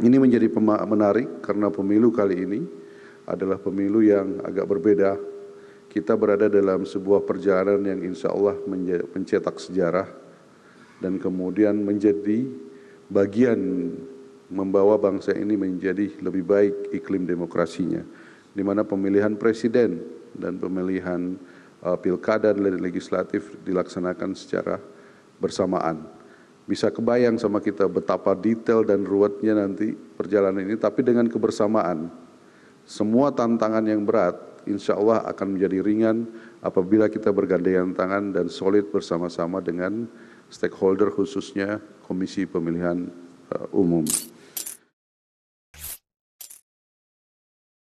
Ini menjadi menarik karena pemilu kali ini adalah pemilu yang agak berbeda. Kita berada dalam sebuah perjalanan yang insya Allah mencetak sejarah dan kemudian menjadi bagian membawa bangsa ini menjadi lebih baik iklim demokrasinya. Di mana pemilihan presiden dan pemilihan uh, pilkada dan legislatif dilaksanakan secara bersamaan bisa kebayang sama kita betapa detail dan ruwetnya nanti perjalanan ini, tapi dengan kebersamaan, semua tantangan yang berat insya Allah akan menjadi ringan apabila kita bergandengan tangan dan solid bersama-sama dengan stakeholder khususnya Komisi Pemilihan eh, Umum.